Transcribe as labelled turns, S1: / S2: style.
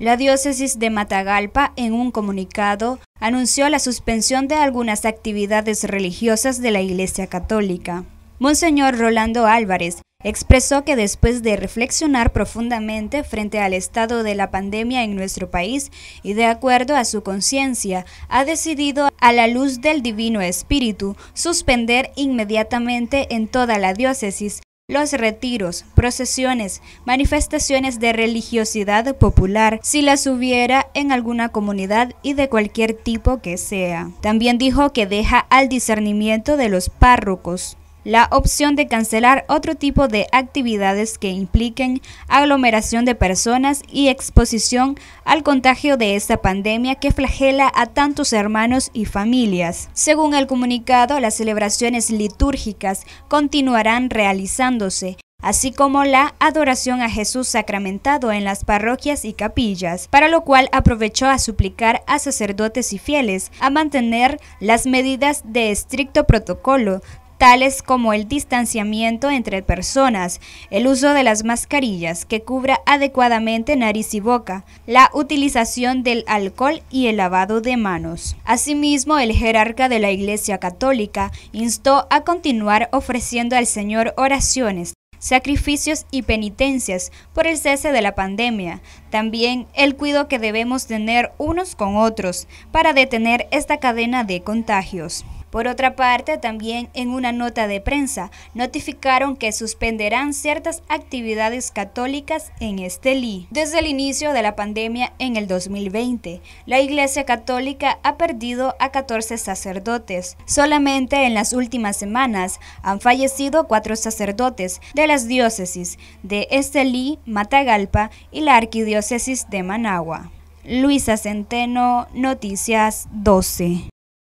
S1: La diócesis de Matagalpa, en un comunicado, anunció la suspensión de algunas actividades religiosas de la Iglesia Católica. Monseñor Rolando Álvarez expresó que después de reflexionar profundamente frente al estado de la pandemia en nuestro país y de acuerdo a su conciencia, ha decidido a la luz del Divino Espíritu suspender inmediatamente en toda la diócesis los retiros, procesiones, manifestaciones de religiosidad popular, si las hubiera en alguna comunidad y de cualquier tipo que sea. También dijo que deja al discernimiento de los párrocos la opción de cancelar otro tipo de actividades que impliquen aglomeración de personas y exposición al contagio de esta pandemia que flagela a tantos hermanos y familias. Según el comunicado, las celebraciones litúrgicas continuarán realizándose así como la adoración a Jesús sacramentado en las parroquias y capillas, para lo cual aprovechó a suplicar a sacerdotes y fieles a mantener las medidas de estricto protocolo, tales como el distanciamiento entre personas, el uso de las mascarillas que cubra adecuadamente nariz y boca, la utilización del alcohol y el lavado de manos. Asimismo, el jerarca de la Iglesia Católica instó a continuar ofreciendo al Señor oraciones sacrificios y penitencias por el cese de la pandemia, también el cuidado que debemos tener unos con otros para detener esta cadena de contagios. Por otra parte, también en una nota de prensa notificaron que suspenderán ciertas actividades católicas en Estelí. Desde el inicio de la pandemia en el 2020, la Iglesia Católica ha perdido a 14 sacerdotes. Solamente en las últimas semanas han fallecido cuatro sacerdotes de las diócesis de Estelí, Matagalpa y la Arquidiócesis de Managua. Luisa Centeno, Noticias 12.